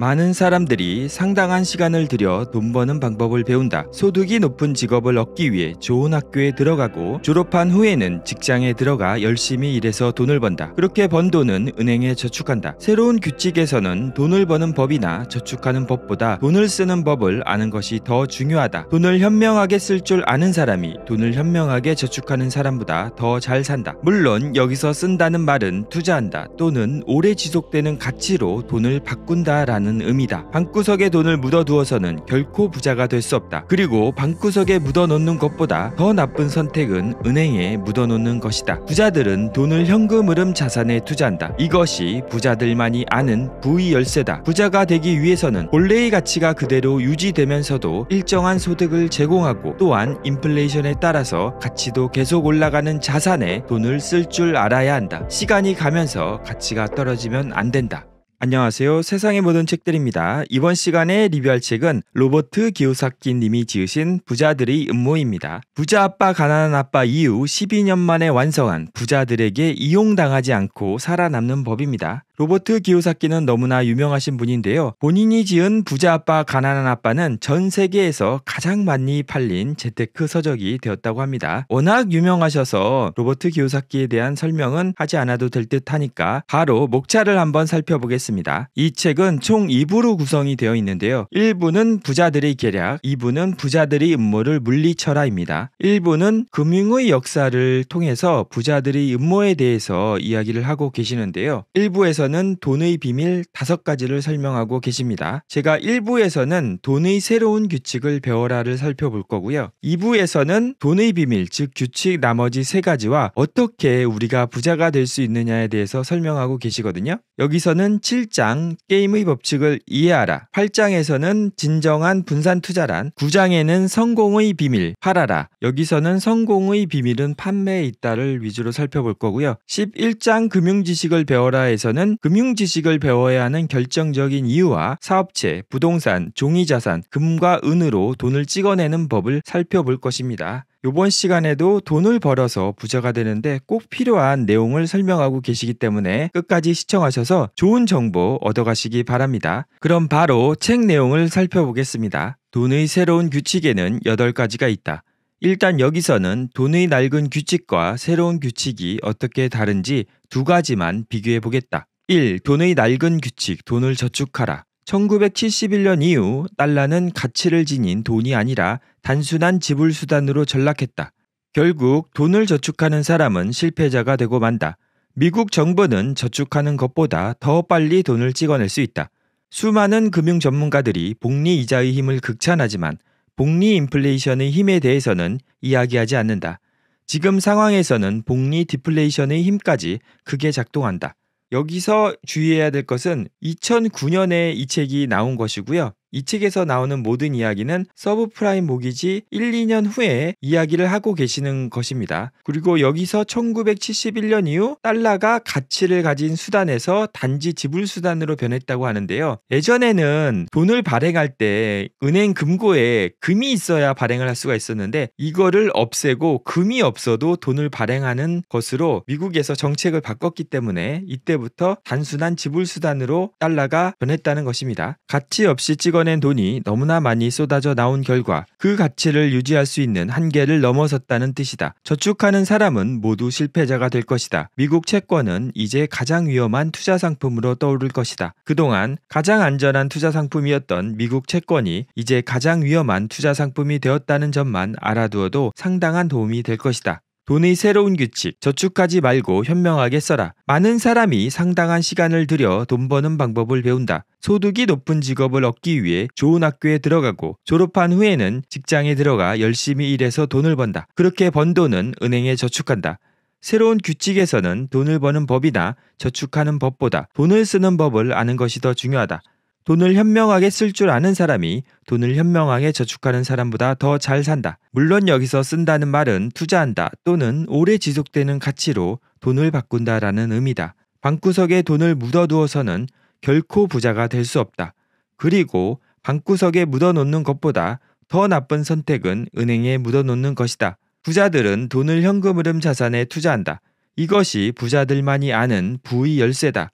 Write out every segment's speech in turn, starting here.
많은 사람들이 상당한 시간을 들여 돈 버는 방법을 배운다. 소득이 높은 직업을 얻기 위해 좋은 학교에 들어가고 졸업한 후에는 직장에 들어가 열심히 일해서 돈을 번다. 그렇게 번 돈은 은행에 저축한다. 새로운 규칙에서는 돈을 버는 법이나 저축하는 법보다 돈을 쓰는 법을 아는 것이 더 중요하다. 돈을 현명하게 쓸 줄 아는 사람이 돈을 현명하게 저축하는 사람보다 더 잘 산다. 물론 여기서 쓴다는 말은 투자한다 또는 오래 지속되는 가치로 돈을 바꾼다라는 않다는 의미다. 방구석에 돈을 묻어두어서는 결코 부자가 될 수 없다. 그리고 방구석에 묻어놓는 것보다 더 나쁜 선택은 은행에 묻어놓는 것이다. 부자들은 돈을 현금 흐름 자산에 투자한다. 이것이 부자들만이 아는 부의 열쇠다. 부자가 되기 위해서는 본래의 가치가 그대로 유지되면서도 일정한 소득을 제공하고 또한 인플레이션에 따라서 가치도 계속 올라가는 자산에 돈을 쓸 줄 알아야 한다. 시간이 가면서 가치가 떨어지면 안 된다. 안녕하세요. 세상의 모든 책들입니다. 이번 시간에 리뷰할 책은 로버트 기요사키 님이 지으신 부자들의 음모입니다. 부자 아빠 가난한 아빠 이후 12년 만에 완성한 부자들에게 이용당하지 않고 살아남는 법입니다. 로버트 기요사키는 너무나 유명하신 분인데요. 본인이 지은 부자 아빠 가난한 아빠는 전 세계에서 가장 많이 팔린 재테크 서적이 되었다고 합니다. 워낙 유명하셔서 로버트 기요사키에 대한 설명은 하지 않아도 될 듯 하니까 바로 목차를 한번 살펴보겠습니다. 이 책은 총 2부로 구성이 되어 있는데요. 1부는 부자들의 계략, 2부는 부자들의 음모를 물리쳐라입니다. 1부는 금융의 역사를 통해서 부자들의 음모에 대해서 이야기를 하고 계시는데요. 1부에서 책에서는 돈의 비밀 5가지를 설명하고 계십니다. 제가 1부에서는 돈의 새로운 규칙을 배워라를 살펴볼 거고요. 2부에서는 돈의 비밀, 즉 규칙 나머지 3가지와 어떻게 우리가 부자가 될 수 있느냐에 대해서 설명하고 계시거든요. 여기서는 7장 게임의 법칙을 이해하라. 8장에서는 진정한 분산 투자란, 9장에는 성공의 비밀, 팔아라. 여기서는 성공의 비밀은 판매에 있다를 위주로 살펴볼 거고요. 11장 금융 지식을 배워라에서는 금융 지식을 배워야 하는 결정적인 이유와 사업체, 부동산, 종이자산, 금과 은으로 돈을 찍어내는 법을 살펴볼 것입니다. 이번 시간에도 돈을 벌어서 부자가 되는데 꼭 필요한 내용을 설명하고 계시기 때문에 끝까지 시청하셔서 좋은 정보 얻어가시기 바랍니다. 그럼 바로 책 내용을 살펴보겠습니다. 돈의 새로운 규칙에는 8가지가 있다. 일단 여기서는 돈의 낡은 규칙과 새로운 규칙이 어떻게 다른지 두 가지만 비교해 보겠다. 1. 돈의 낡은 규칙, 돈을 저축하라. 1971년 이후 달러는 가치를 지닌 돈이 아니라 단순한 지불 수단으로 전락했다. 결국 돈을 저축하는 사람은 실패자가 되고 만다. 미국 정부는 저축하는 것보다 더 빨리 돈을 찍어낼 수 있다. 수많은 금융 전문가들이 복리 이자의 힘을 극찬하지만 복리 인플레이션의 힘에 대해서는 이야기하지 않는다. 지금 상황에서는 복리 디플레이션의 힘까지 크게 작동한다. 여기서 주의해야 될 것은 2009년에 이 책이 나온 것이고요. 이 책에서 나오는 모든 이야기는 서브프라임 모기지 1, 2년 후에 이야기를 하고 계시는 것입니다. 그리고 여기서 1971년 이후 달러가 가치를 가진 수단에서 단지 지불 수단으로 변했다고 하는데요. 예전에는 돈을 발행할 때 은행 금고에 금이 있어야 발행을 할 수가 있었는데 이거를 없애고 금이 없어도 돈을 발행하는 것으로 미국에서 정책을 바꿨기 때문에 이때부터 단순한 지불 수단으로 달러가 변했다는 것입니다. 가치 없이 찍어 찍어낸 돈이 너무나 많이 쏟아져 나온 결과 그 가치를 유지할 수 있는 한계를 넘어섰다는 뜻이다. 저축하는 사람은 모두 실패자가 될 것이다. 미국 채권은 이제 가장 위험한 투자 상품으로 떠오를 것이다. 그동안 가장 안전한 투자 상품이었던 미국 채권이 이제 가장 위험한 투자 상품이 되었다는 점만 알아두어도 상당한 도움이 될 것이다. 돈의 새로운 규칙, 저축하지 말고 현명하게 써라. 많은 사람이 상당한 시간을 들여 돈 버는 방법을 배운다. 소득이 높은 직업을 얻기 위해 좋은 학교에 들어가고 졸업한 후에는 직장에 들어가 열심히 일해서 돈을 번다. 그렇게 번 돈은 은행에 저축한다. 새로운 규칙에서는 돈을 버는 법이나 저축하는 법보다 돈을 쓰는 법을 아는 것이 더 중요하다. 돈을 현명하게 쓸 줄 아는 사람이 돈을 현명하게 저축하는 사람보다 더 잘 산다. 물론 여기서 쓴다는 말은 투자한다 또는 오래 지속되는 가치로 돈을 바꾼다라는 의미다. 방구석에 돈을 묻어두어서는 결코 부자가 될 수 없다. 그리고 방구석에 묻어놓는 것보다 더 나쁜 선택은 은행에 묻어놓는 것이다. 부자들은 돈을 현금 흐름 자산에 투자한다. 이것이 부자들만이 아는 부의 열쇠다.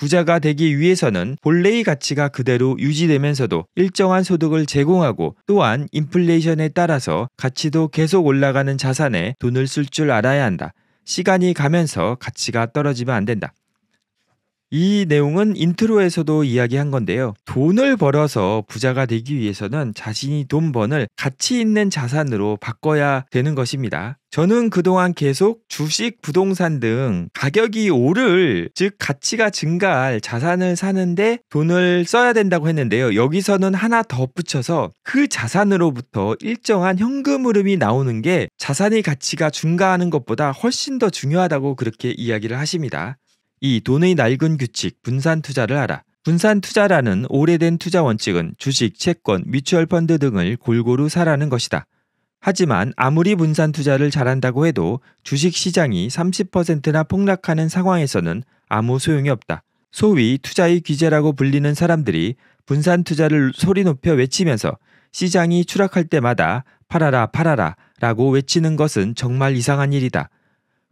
부자가 되기 위해서는 본래의 가치가 그대로 유지되면서도 일정한 소득을 제공하고 또한 인플레이션에 따라서 가치도 계속 올라가는 자산에 돈을 쓸 줄 알아야 한다. 시간이 가면서 가치가 떨어지면 안 된다. 이 내용은 인트로에서도 이야기한 건데요. 돈을 벌어서 부자가 되기 위해서는 자신이 돈 번을 가치 있는 자산으로 바꿔야 되는 것입니다. 저는 그동안 계속 주식, 부동산 등 가격이 오를, 즉 가치가 증가할 자산을 사는데 돈을 써야 된다고 했는데요. 여기서는 하나 더 붙여서 그 자산으로부터 일정한 현금 흐름이 나오는 게 자산의 가치가 증가하는 것보다 훨씬 더 중요하다고 그렇게 이야기를 하십니다. 이 돈의 낡은 규칙 분산 투자를 알아. 분산 투자라는 오래된 투자 원칙은 주식, 채권, 미추얼 펀드 등을 골고루 사라는 것이다. 하지만 아무리 분산 투자를 잘한다고 해도 주식 시장이 30%나 폭락하는 상황에서는 아무 소용이 없다. 소위 투자의 귀재라고 불리는 사람들이 분산 투자를 소리 높여 외치면서 시장이 추락할 때마다 팔아라, 팔아라 라고 외치는 것은 정말 이상한 일이다.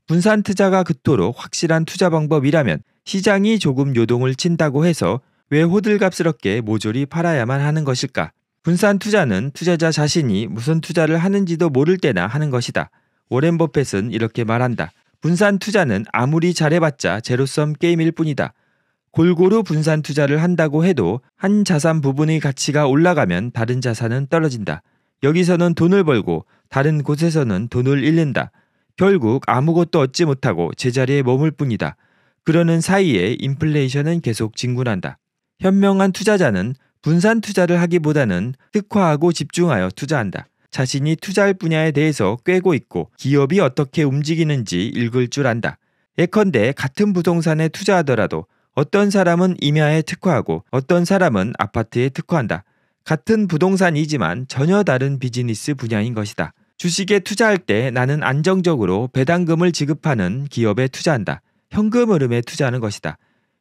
분산 투자가 그토록 확실한 투자 방법이라면 시장이 조금 요동을 친다고 해서 왜 호들갑스럽게 모조리 팔아야만 하는 것일까? 분산 투자는 투자자 자신이 무슨 투자를 하는지도 모를 때나 하는 것이다. 워렌 버펫은 이렇게 말한다. 분산 투자는 아무리 잘해봤자 제로섬 게임일 뿐이다. 골고루 분산 투자를 한다고 해도 한 자산 부분의 가치가 올라가면 다른 자산은 떨어진다. 여기서는 돈을 벌고 다른 곳에서는 돈을 잃는다. 결국 아무것도 얻지 못하고 제자리에 머물 뿐이다. 그러는 사이에 인플레이션은 계속 진군한다. 현명한 투자자는 분산 투자를 하기보다는 특화하고 집중하여 투자한다. 자신이 투자할 분야에 대해서 꿰고 있고 기업이 어떻게 움직이는지 읽을 줄 안다. 예컨대 같은 부동산에 투자하더라도 어떤 사람은 임야에 특화하고 어떤 사람은 아파트에 특화한다. 같은 부동산이지만 전혀 다른 비즈니스 분야인 것이다. 주식에 투자할 때 나는 안정적으로 배당금을 지급하는 기업에 투자한다. 현금 흐름에 투자하는 것이다.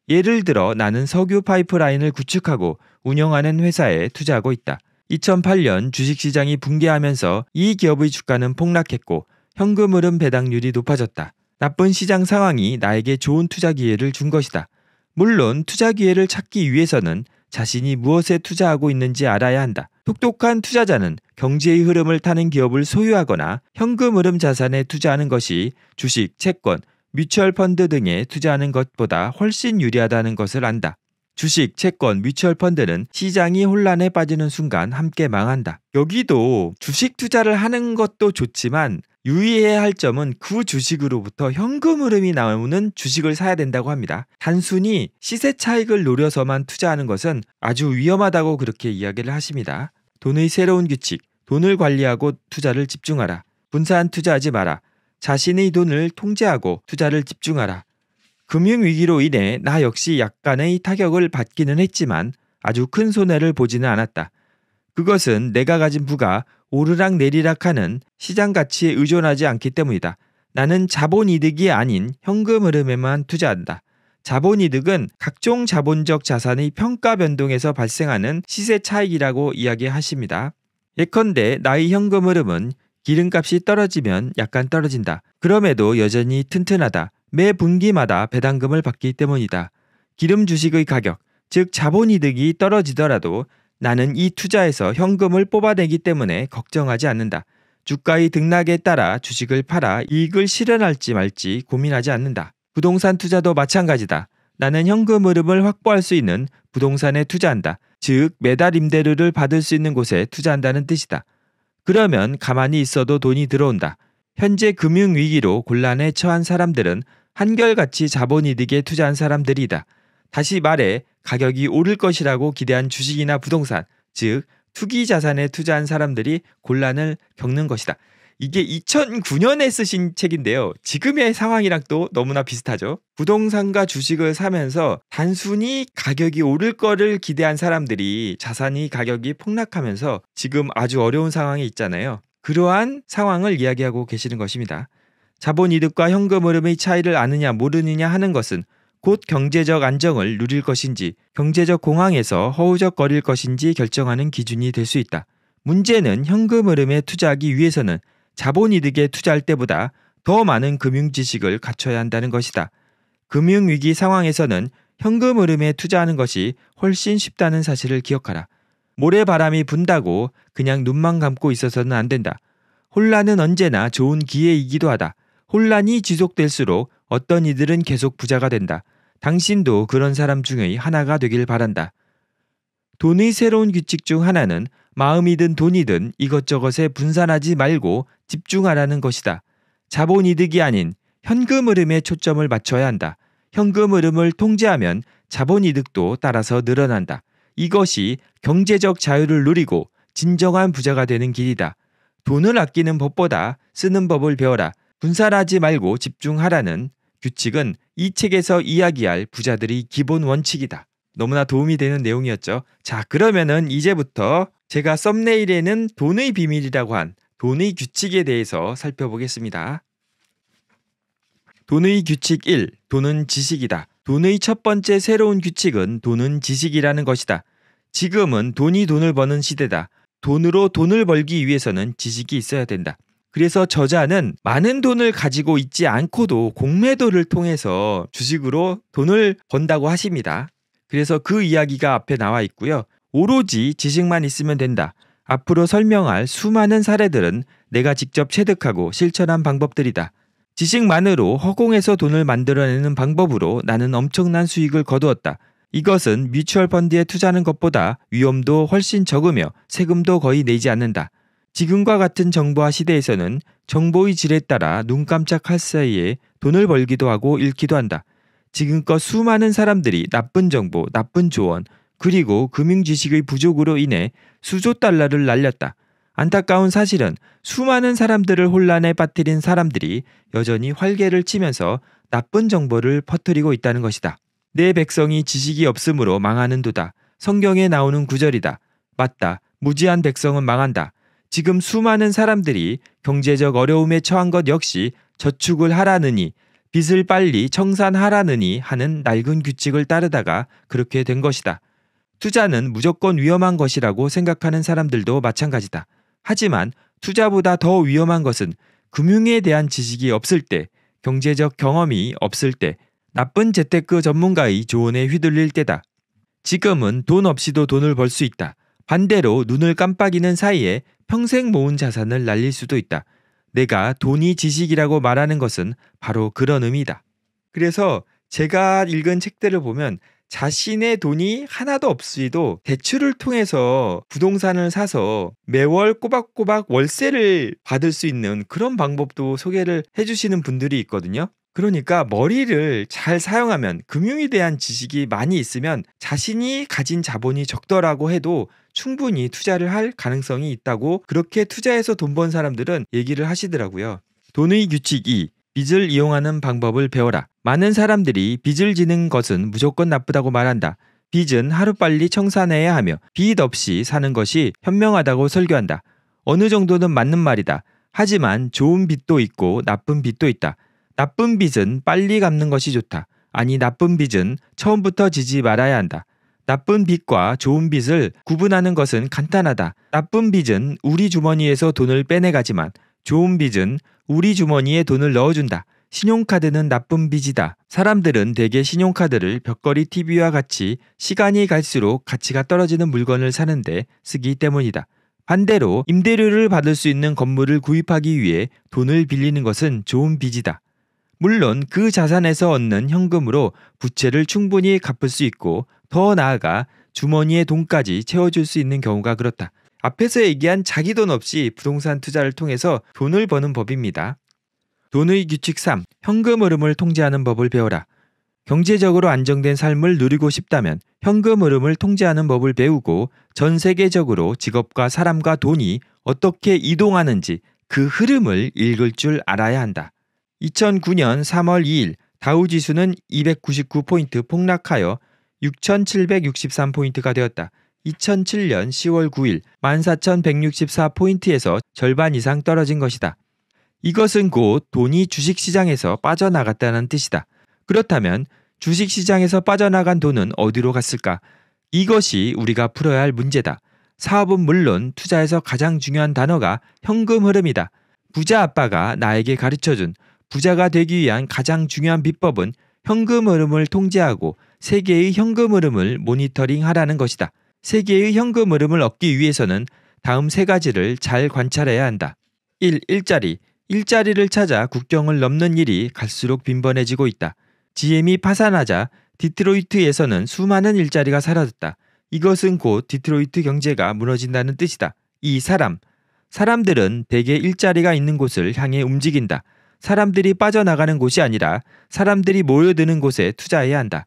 예를 들어 나는 석유 파이프라인을 구축하고 운영하는 회사에 투자하고 있다. 2008년 주식시장이 붕괴하면서 이 기업의 주가는 폭락했고 현금 흐름 배당률이 높아졌다. 나쁜 시장 상황이 나에게 좋은 투자 기회를 준 것이다. 물론 투자 기회를 찾기 위해서는 자신이 무엇에 투자하고 있는지 알아야 한다. 똑똑한 투자자는 경제의 흐름을 타는 기업을 소유하거나 현금 흐름 자산에 투자하는 것이 주식, 채권, 뮤추얼 펀드 등에 투자하는 것보다 훨씬 유리하다는 것을 안다. 주식, 채권, 뮤추얼 펀드는 시장이 혼란에 빠지는 순간 함께 망한다. 여기도 주식 투자를 하는 것도 좋지만 유의해야 할 점은 그 주식으로부터 현금 흐름이 나오는 주식을 사야 된다고 합니다. 단순히 시세 차익을 노려서만 투자하는 것은 아주 위험하다고 그렇게 이야기를 하십니다. 돈의 새로운 규칙, 돈을 관리하고 투자를 집중하라. 분산 투자하지 마라. 자신의 돈을 통제하고 투자를 집중하라. 금융위기로 인해 나 역시 약간의 타격을 받기는 했지만 아주 큰 손해를 보지는 않았다. 그것은 내가 가진 부가 오르락 내리락하는 시장 가치에 의존하지 않기 때문이다. 나는 자본 이득이 아닌 현금 흐름에만 투자한다. 자본 이득은 각종 자본적 자산의 평가 변동에서 발생하는 시세 차익이라고 이야기하십니다. 예컨대 나의 현금 흐름은 기름값이 떨어지면 약간 떨어진다. 그럼에도 여전히 튼튼하다. 매 분기마다 배당금을 받기 때문이다. 기름 주식의 가격, 즉 자본 이득이 떨어지더라도 나는 이 투자에서 현금을 뽑아내기 때문에 걱정하지 않는다. 주가의 등락에 따라 주식을 팔아 이익을 실현할지 말지 고민하지 않는다. 부동산 투자도 마찬가지다. 나는 현금 흐름을 확보할 수 있는 부동산에 투자한다. 즉, 매달 임대료를 받을 수 있는 곳에 투자한다는 뜻이다. 그러면 가만히 있어도 돈이 들어온다. 현재 금융위기로 곤란에 처한 사람들은 한결같이 자본이득에 투자한 사람들이다. 다시 말해 가격이 오를 것이라고 기대한 주식이나 부동산, 즉 투기 자산에 투자한 사람들이 곤란을 겪는 것이다. 이게 2009년에 쓰신 책인데요. 지금의 상황이랑 또 너무나 비슷하죠. 부동산과 주식을 사면서 단순히 가격이 오를 거를 기대한 사람들이 자산이 가격이 폭락하면서 지금 아주 어려운 상황에 있잖아요. 그러한 상황을 이야기하고 계시는 것입니다. 자본 이득과 현금 흐름의 차이를 아느냐 모르느냐 하는 것은 곧 경제적 안정을 누릴 것인지 경제적 공황에서 허우적거릴 것인지 결정하는 기준이 될 수 있다. 문제는 현금 흐름에 투자하기 위해서는 자본 이득에 투자할 때보다 더 많은 금융 지식을 갖춰야 한다는 것이다. 금융 위기 상황에서는 현금 흐름에 투자하는 것이 훨씬 쉽다는 사실을 기억하라. 모래바람이 분다고 그냥 눈만 감고 있어서는 안 된다. 혼란은 언제나 좋은 기회이기도 하다. 혼란이 지속될수록 어떤 이들은 계속 부자가 된다. 당신도 그런 사람 중의 하나가 되길 바란다. 돈의 새로운 규칙 중 하나는 마음이든 돈이든 이것저것에 분산하지 말고 집중하라는 것이다. 자본 이득이 아닌 현금 흐름에 초점을 맞춰야 한다. 현금 흐름을 통제하면 자본 이득도 따라서 늘어난다. 이것이 경제적 자유를 누리고 진정한 부자가 되는 길이다. 돈을 아끼는 법보다 쓰는 법을 배워라. 분산하지 말고 집중하라는 규칙은 이 책에서 이야기할 부자들이 기본 원칙이다. 너무나 도움이 되는 내용이었죠. 자, 그러면은 이제부터 제가 썸네일에는 돈의 비밀이라고 한 돈의 규칙에 대해서 살펴보겠습니다. 돈의 규칙 1. 돈은 지식이다. 돈의 첫 번째 새로운 규칙은 돈은 지식이라는 것이다. 지금은 돈이 돈을 버는 시대다. 돈으로 돈을 벌기 위해서는 지식이 있어야 된다. 그래서 저자는 많은 돈을 가지고 있지 않고도 공매도를 통해서 주식으로 돈을 번다고 하십니다. 그래서 그 이야기가 앞에 나와 있고요. 오로지 지식만 있으면 된다. 앞으로 설명할 수많은 사례들은 내가 직접 체득하고 실천한 방법들이다. 지식만으로 허공에서 돈을 만들어내는 방법으로 나는 엄청난 수익을 거두었다. 이것은 뮤추얼 펀드에 투자하는 것보다 위험도 훨씬 적으며 세금도 거의 내지 않는다. 지금과 같은 정보화 시대에서는 정보의 질에 따라 눈 깜짝할 사이에 돈을 벌기도 하고 잃기도 한다. 지금껏 수많은 사람들이 나쁜 정보, 나쁜 조언, 그리고 금융 지식의 부족으로 인해 수조 달러를 날렸다. 안타까운 사실은 수많은 사람들을 혼란에 빠뜨린 사람들이 여전히 활개를 치면서 나쁜 정보를 퍼뜨리고 있다는 것이다. 내 백성이 지식이 없으므로 망하는 도다. 성경에 나오는 구절이다. 맞다. 무지한 백성은 망한다. 지금 수많은 사람들이 경제적 어려움에 처한 것 역시 저축을 하라느니 빚을 빨리 청산하라느니 하는 낡은 규칙을 따르다가 그렇게 된 것이다. 투자는 무조건 위험한 것이라고 생각하는 사람들도 마찬가지다. 하지만 투자보다 더 위험한 것은 금융에 대한 지식이 없을 때, 경제적 경험이 없을 때, 나쁜 재테크 전문가의 조언에 휘둘릴 때다. 지금은 돈 없이도 돈을 벌 수 있다. 반대로 눈을 깜빡이는 사이에 평생 모은 자산을 날릴 수도 있다. 내가 돈이 지식이라고 말하는 것은 바로 그런 의미다. 그래서 제가 읽은 책들을 보면 자신의 돈이 하나도 없이도 대출을 통해서 부동산을 사서 매월 꼬박꼬박 월세를 받을 수 있는 그런 방법도 소개를 해주시는 분들이 있거든요. 그러니까 머리를 잘 사용하면 금융에 대한 지식이 많이 있으면 자신이 가진 자본이 적더라고 해도 충분히 투자를 할 가능성이 있다고 그렇게 투자해서 돈 번 사람들은 얘기를 하시더라고요. 돈의 규칙 2. 빚을 이용하는 방법을 배워라. 많은 사람들이 빚을 지는 것은 무조건 나쁘다고 말한다. 빚은 하루빨리 청산해야 하며 빚 없이 사는 것이 현명하다고 설교한다. 어느 정도는 맞는 말이다. 하지만 좋은 빚도 있고 나쁜 빚도 있다. 나쁜 빚은 빨리 갚는 것이 좋다. 아니 나쁜 빚은 처음부터 지지 말아야 한다. 나쁜 빚과 좋은 빚을 구분하는 것은 간단하다. 나쁜 빚은 우리 주머니에서 돈을 빼내가지만 좋은 빚은 우리 주머니에 돈을 넣어준다. 신용카드는 나쁜 빚이다. 사람들은 대개 신용카드를 벽걸이 TV와 같이 시간이 갈수록 가치가 떨어지는 물건을 사는데 쓰기 때문이다. 반대로 임대료를 받을 수 있는 건물을 구입하기 위해 돈을 빌리는 것은 좋은 빚이다. 물론 그 자산에서 얻는 현금으로 부채를 충분히 갚을 수 있고 더 나아가 주머니에 돈까지 채워줄 수 있는 경우가 그렇다. 앞에서 얘기한 자기 돈 없이 부동산 투자를 통해서 돈을 버는 법입니다. 돈의 규칙 3. 현금 흐름을 통제하는 법을 배워라. 경제적으로 안정된 삶을 누리고 싶다면 현금 흐름을 통제하는 법을 배우고 전 세계적으로 직업과 사람과 돈이 어떻게 이동하는지 그 흐름을 읽을 줄 알아야 한다. 2009년 3월 2일 다우 지수는 299포인트 폭락하여 6,763포인트가 되었다. 2007년 10월 9일 14,164포인트에서 절반 이상 떨어진 것이다. 이것은 곧 돈이 주식시장에서 빠져나갔다는 뜻이다. 그렇다면 주식시장에서 빠져나간 돈은 어디로 갔을까? 이것이 우리가 풀어야 할 문제다. 사업은 물론 투자에서 가장 중요한 단어가 현금 흐름이다. 부자 아빠가 나에게 가르쳐준 부자가 되기 위한 가장 중요한 비법은 현금 흐름을 통제하고 세계의 현금 흐름을 모니터링 하라는 것이다. 세계의 현금 흐름을 얻기 위해서는 다음 세 가지를 잘 관찰해야 한다. 1. 일자리. 일자리를 찾아 국경을 넘는 일이 갈수록 빈번해지고 있다. GM이 파산하자 디트로이트에서는 수많은 일자리가 사라졌다. 이것은 곧 디트로이트 경제가 무너진다는 뜻이다. 이 사람. 사람들은 대개 일자리가 있는 곳을 향해 움직인다. 사람들이 빠져나가는 곳이 아니라 사람들이 모여드는 곳에 투자해야 한다.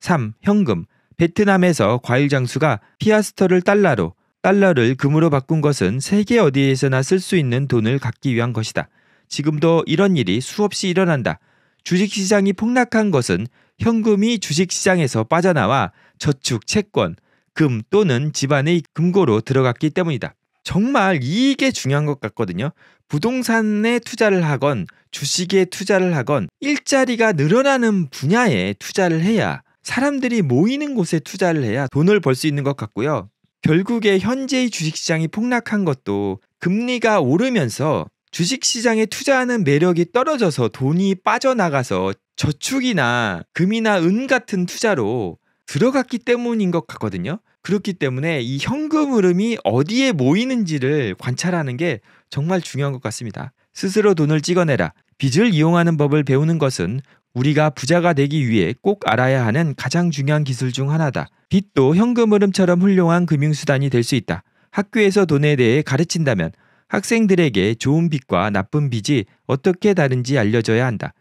3. 현금. 베트남에서 과일 장수가 피아스터를 달러로, 달러를 금으로 바꾼 것은 세계 어디에서나 쓸 수 있는 돈을 갖기 위한 것이다. 지금도 이런 일이 수없이 일어난다. 주식시장이 폭락한 것은 현금이 주식시장에서 빠져나와 저축, 채권, 금 또는 집안의 금고로 들어갔기 때문이다. 정말 이게 중요한 것 같거든요. 부동산에 투자를 하건 주식에 투자를 하건 일자리가 늘어나는 분야에 투자를 해야 사람들이 모이는 곳에 투자를 해야 돈을 벌 수 있는 것 같고요. 결국에 현재의 주식시장이 폭락한 것도 금리가 오르면서 주식시장에 투자하는 매력이 떨어져서 돈이 빠져나가서 저축이나 금이나 은 같은 투자로 들어갔기 때문인 것 같거든요. 그렇기 때문에 이 현금 흐름이 어디에 모이는지를 관찰하는 게 정말 중요한 것 같습니다. 스스로 돈을 찍어내라. 빚을 이용하는 법을 배우는 것은 우리가 부자가 되기 위해 꼭 알아야 하는 가장 중요한 기술 중 하나다. 빚도 현금 흐름처럼 훌륭한 금융수단이 될 수 있다. 학교에서 돈에 대해 가르친다면 학생들에게 좋은 빚과 나쁜 빚이 어떻게 다른지 알려줘야 한다.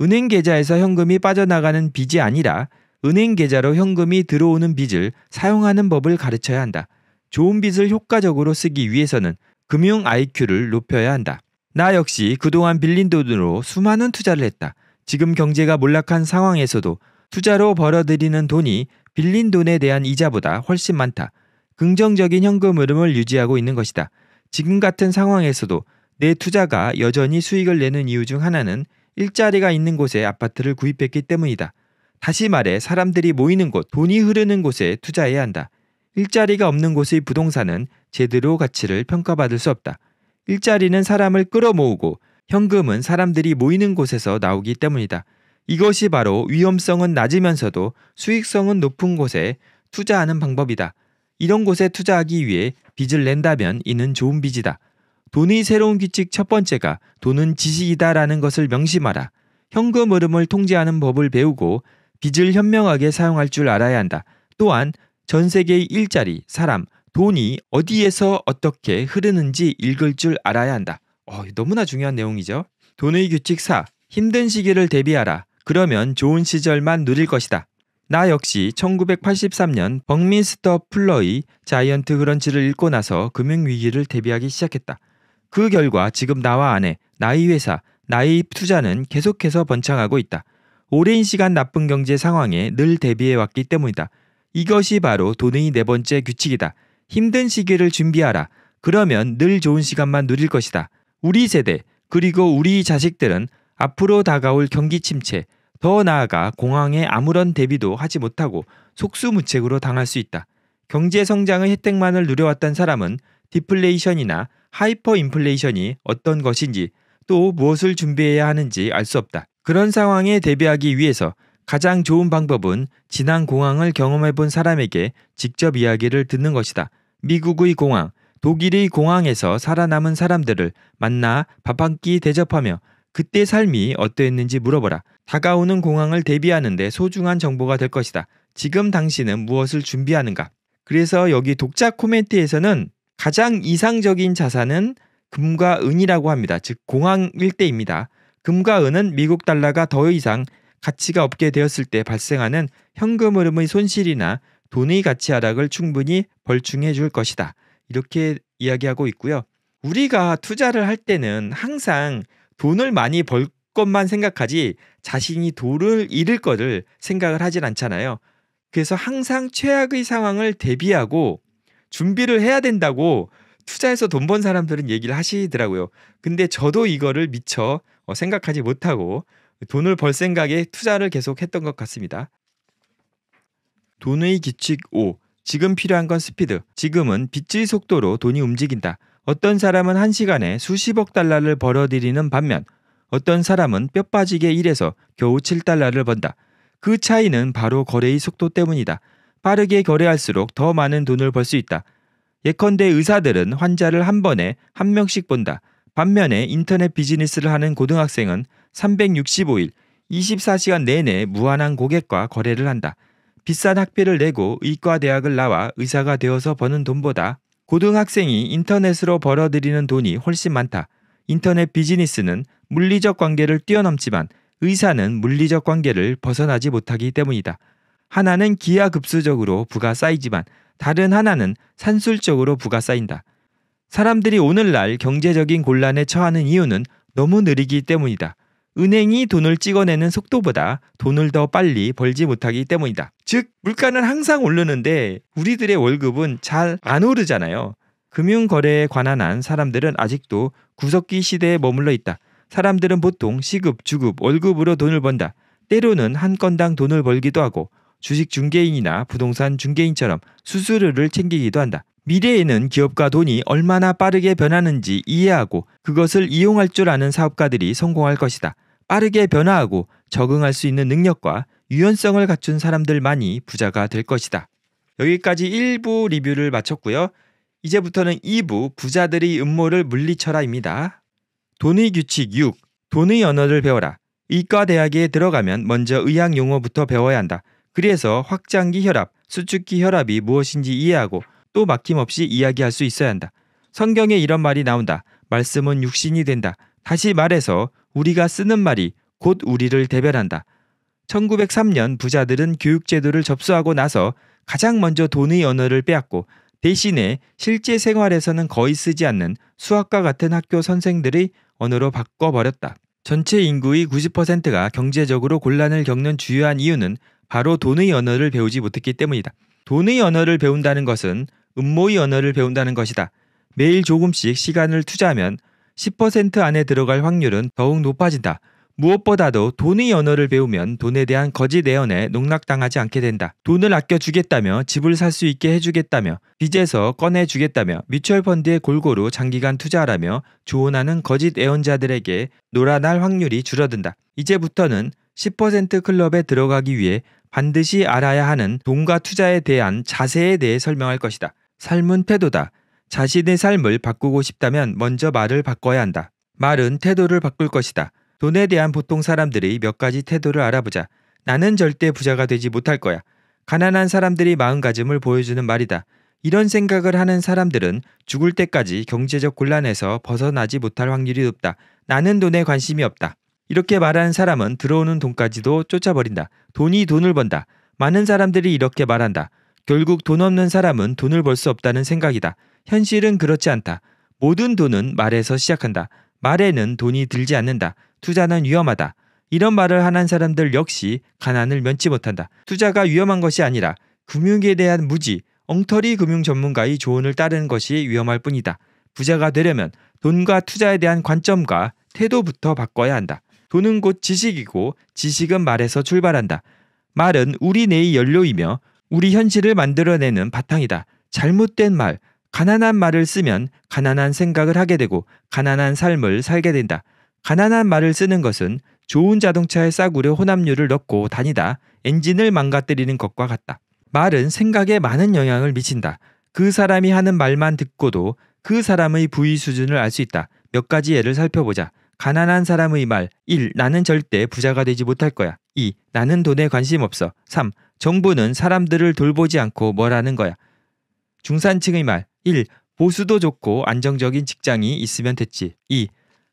은행 계좌에서 현금이 빠져나가는 빚이 아니라 은행 계좌로 현금이 들어오는 빚을 사용하는 법을 가르쳐야 한다. 좋은 빚을 효과적으로 쓰기 위해서는 금융 IQ를 높여야 한다. 나 역시 그동안 빌린 돈으로 수많은 투자를 했다. 지금 경제가 몰락한 상황에서도 투자로 벌어들이는 돈이 빌린 돈에 대한 이자보다 훨씬 많다. 긍정적인 현금 흐름을 유지하고 있는 것이다. 지금 같은 상황에서도 내 투자가 여전히 수익을 내는 이유 중 하나는 일자리가 있는 곳에 아파트를 구입했기 때문이다. 다시 말해 사람들이 모이는 곳, 돈이 흐르는 곳에 투자해야 한다. 일자리가 없는 곳의 부동산은 제대로 가치를 평가받을 수 없다. 일자리는 사람을 끌어모으고 현금은 사람들이 모이는 곳에서 나오기 때문이다. 이것이 바로 위험성은 낮으면서도 수익성은 높은 곳에 투자하는 방법이다. 이런 곳에 투자하기 위해 빚을 낸다면 이는 좋은 빚이다. 돈의 새로운 규칙 첫 번째가 돈은 지식이다라는 것을 명심하라. 현금 흐름을 통제하는 법을 배우고 빚을 현명하게 사용할 줄 알아야 한다. 또한 전 세계의 일자리, 사람, 돈이 어디에서 어떻게 흐르는지 읽을 줄 알아야 한다. 어, 너무나 중요한 내용이죠. 돈의 규칙 4. 힘든 시기를 대비하라. 그러면 좋은 시절만 누릴 것이다. 나 역시 1983년 벙민스터 플러의 자이언트 그런치를 읽고 나서 금융위기를 대비하기 시작했다. 그 결과 지금 나와 아내, 나의 회사, 나의 투자는 계속해서 번창하고 있다. 오랜 시간 나쁜 경제 상황에 늘 대비해왔기 때문이다. 이것이 바로 도돈이네 번째 규칙이다. 힘든 시기를 준비하라. 그러면 늘 좋은 시간만 누릴 것이다. 우리 세대, 그리고 우리 자식들은 앞으로 다가올 경기 침체, 더 나아가 공황에 아무런 대비도 하지 못하고 속수무책으로 당할 수 있다. 경제 성장의 혜택만을 누려왔던 사람은 디플레이션이나 하이퍼 인플레이션이 어떤 것인지 또 무엇을 준비해야 하는지 알 수 없다. 그런 상황에 대비하기 위해서 가장 좋은 방법은 지난 공항을 경험해 본 사람에게 직접 이야기를 듣는 것이다. 미국의 공항 독일의 공항에서 살아남은 사람들을 만나 밥 한 끼 대접하며 그때 삶이 어땠는지 물어보라. 다가오는 공항을 대비하는데 소중한 정보가 될 것이다. 지금 당신은 무엇을 준비하는가? 그래서 여기 독자 코멘트에서는 가장 이상적인 자산은 금과 은이라고 합니다. 즉공항일대입니다 금과 은은 미국 달러가 더 이상 가치가 없게 되었을 때 발생하는 현금 흐름의 손실이나 돈의 가치 하락을 충분히 벌충해 줄 것이다. 이렇게 이야기하고 있고요. 우리가 투자를 할 때는 항상 돈을 많이 벌 것만 생각하지 자신이 돈을 잃을 것을 생각을 하진 않잖아요. 그래서 항상 최악의 상황을 대비하고 준비를 해야 된다고 투자해서 돈 번 사람들은 얘기를 하시더라고요. 근데 저도 이거를 미처 어, 생각하지 못하고 돈을 벌 생각에 투자를 계속했던 것 같습니다. 돈의 규칙 5. 지금 필요한 건 스피드. 지금은 빛의 속도로 돈이 움직인다. 어떤 사람은 한시간에 수십억 달러를 벌어들이는 반면 어떤 사람은 뼈 빠지게 일해서 겨우 7달러를 번다. 그 차이는 바로 거래의 속도 때문이다. 빠르게 거래할수록 더 많은 돈을 벌 수 있다. 예컨대 의사들은 환자를 한 번에 한 명씩 본다. 반면에 인터넷 비즈니스를 하는 고등학생은 365일 24시간 내내 무한한 고객과 거래를 한다. 비싼 학비를 내고 의과대학을 나와 의사가 되어서 버는 돈보다 고등학생이 인터넷으로 벌어들이는 돈이 훨씬 많다. 인터넷 비즈니스는 물리적 관계를 뛰어넘지만 의사는 물리적 관계를 벗어나지 못하기 때문이다. 하나는 기하급수적으로 부가 쌓이지만 다른 하나는 산술적으로 부가 쌓인다. 사람들이 오늘날 경제적인 곤란에 처하는 이유는 너무 느리기 때문이다. 은행이 돈을 찍어내는 속도보다 돈을 더 빨리 벌지 못하기 때문이다. 즉, 물가는 항상 오르는데 우리들의 월급은 잘 안 오르잖아요. 금융거래에 관한한 사람들은 아직도 구석기 시대에 머물러 있다. 사람들은 보통 시급, 주급, 월급으로 돈을 번다. 때로는 한 건당 돈을 벌기도 하고 주식 중개인이나 부동산 중개인처럼 수수료를 챙기기도 한다. 미래에는 기업과 돈이 얼마나 빠르게 변하는지 이해하고 그것을 이용할 줄 아는 사업가들이 성공할 것이다. 빠르게 변화하고 적응할 수 있는 능력과 유연성을 갖춘 사람들만이 부자가 될 것이다. 여기까지 1부 리뷰를 마쳤고요. 이제부터는 2부 부자들의 음모를 물리쳐라입니다. 돈의 규칙 6. 돈의 언어를 배워라. 이과대학에 들어가면 먼저 의학 용어부터 배워야 한다. 그래서 확장기 혈압, 수축기 혈압이 무엇인지 이해하고 또 막힘없이 이야기할 수 있어야 한다. 성경에 이런 말이 나온다. 말씀은 육신이 된다. 다시 말해서 우리가 쓰는 말이 곧 우리를 대변한다. 1903년 부자들은 교육제도를 접수하고 나서 가장 먼저 돈의 언어를 빼앗고 대신에 실제 생활에서는 거의 쓰지 않는 수학과 같은 학교 선생들의 언어로 바꿔버렸다. 전체 인구의 90%가 경제적으로 곤란을 겪는 주요한 이유는 바로 돈의 언어를 배우지 못했기 때문이다. 돈의 언어를 배운다는 것은 음모의 언어를 배운다는 것이다. 매일 조금씩 시간을 투자하면 10% 안에 들어갈 확률은 더욱 높아진다. 무엇보다도 돈의 언어를 배우면 돈에 대한 거짓 내연에 농락당하지 않게 된다. 돈을 아껴주겠다며 집을 살 수 있게 해주겠다며 빚에서 꺼내주겠다며 뮤추얼 펀드에 골고루 장기간 투자하라며 조언하는 거짓 애언자들에게 놀아날 확률이 줄어든다. 이제부터는 10% 클럽에 들어가기 위해 반드시 알아야 하는 돈과 투자에 대한 자세에 대해 설명할 것이다. 삶은 태도다. 자신의 삶을 바꾸고 싶다면 먼저 말을 바꿔야 한다. 말은 태도를 바꿀 것이다. 돈에 대한 보통 사람들이몇 가지 태도를 알아보자. 나는 절대 부자가 되지 못할 거야. 가난한 사람들이 마음가짐을 보여주는 말이다. 이런 생각을 하는 사람들은 죽을 때까지 경제적 곤란에서 벗어나지 못할 확률이 높다. 나는 돈에 관심이 없다. 이렇게 말하는 사람은 들어오는 돈까지도 쫓아버린다. 돈이 돈을 번다. 많은 사람들이 이렇게 말한다. 결국 돈 없는 사람은 돈을 벌 수 없다는 생각이다. 현실은 그렇지 않다. 모든 돈은 말에서 시작한다. 말에는 돈이 들지 않는다. 투자는 위험하다. 이런 말을 하는 사람들 역시 가난을 면치 못한다. 투자가 위험한 것이 아니라 금융에 대한 무지, 엉터리 금융 전문가의 조언을 따르는 것이 위험할 뿐이다. 부자가 되려면 돈과 투자에 대한 관점과 태도부터 바꿔야 한다. 돈은 곧 지식이고 지식은 말에서 출발한다. 말은 우리 내의 연료이며 우리 현실을 만들어내는 바탕이다. 잘못된 말, 가난한 말을 쓰면 가난한 생각을 하게 되고 가난한 삶을 살게 된다. 가난한 말을 쓰는 것은 좋은 자동차에 싸구려 혼합류를 넣고 다니다 엔진을 망가뜨리는 것과 같다. 말은 생각에 많은 영향을 미친다. 그 사람이 하는 말만 듣고도 그 사람의 부위 수준을 알 수 있다. 몇 가지 예를 살펴보자. 가난한 사람의 말 1. 나는 절대 부자가 되지 못할 거야. 2. 나는 돈에 관심 없어. 3. 정부는 사람들을 돌보지 않고 뭐라는 거야. 중산층의 말 1. 보수도 좋고 안정적인 직장이 있으면 됐지. 2.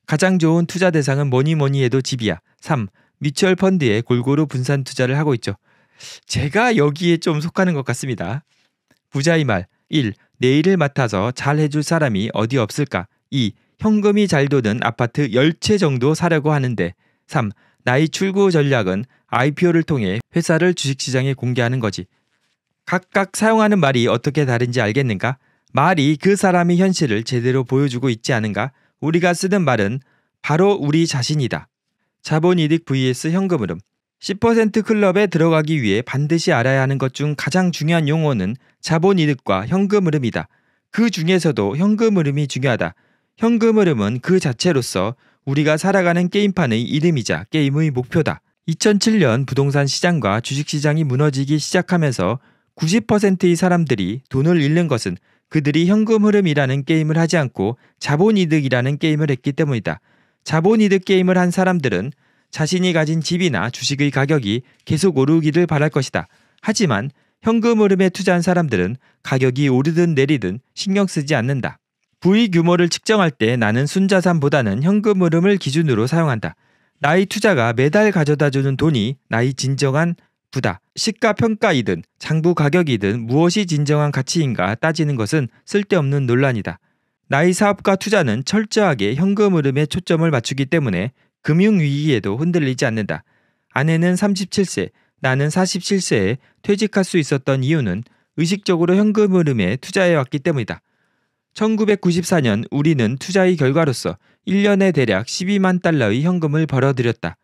가장 좋은 투자 대상은 뭐니 뭐니 해도 집이야. 3. 미추얼 펀드에 골고루 분산 투자를 하고 있죠. 제가 여기에 좀 속하는 것 같습니다. 부자의 말 1. 내 일을 맡아서 잘 해줄 사람이 어디 없을까? 2. 현금이 잘 도는 아파트 10채 정도 사려고 하는데 3. 나의 출구 전략은 IPO를 통해 회사를 주식시장에 공개하는 거지. 각각 사용하는 말이 어떻게 다른지 알겠는가? 말이 그 사람의 현실을 제대로 보여주고 있지 않은가? 우리가 쓰는 말은 바로 우리 자신이다. 자본이득 vs 현금흐름. 10% 클럽에 들어가기 위해 반드시 알아야 하는 것 중 가장 중요한 용어는 자본이득과 현금흐름이다. 그 중에서도 현금흐름이 중요하다. 현금흐름은 그 자체로서 우리가 살아가는 게임판의 이름이자 게임의 목표다. 2007년 부동산 시장과 주식 시장이 무너지기 시작하면서 90%의 사람들이 돈을 잃는 것은 그들이 현금 흐름이라는 게임을 하지 않고 자본이득이라는 게임을 했기 때문이다. 자본이득 게임을 한 사람들은 자신이 가진 집이나 주식의 가격이 계속 오르기를 바랄 것이다. 하지만 현금 흐름에 투자한 사람들은 가격이 오르든 내리든 신경 쓰지 않는다. 부의 규모를 측정할 때 나는 순자산보다는 현금 흐름을 기준으로 사용한다. 나의 투자가 매달 가져다 주는 돈이 나의 진정한 부다, 시가평가이든 장부 가격이든 무엇이 진정한 가치인가 따지는 것은 쓸데없는 논란이다. 나이 사업과 투자는 철저하게 현금 흐름에 초점을 맞추기 때문에 금융 위기에도 흔들리지 않는다. 아내는 37세, 나는 47세에 퇴직할 수 있었던 이유는 의식적으로 현금 흐름에 투자해왔기 때문이다. 1994년 우리는 투자의 결과로서 1년에 대략 12만 달러의 현금을 벌어들였다.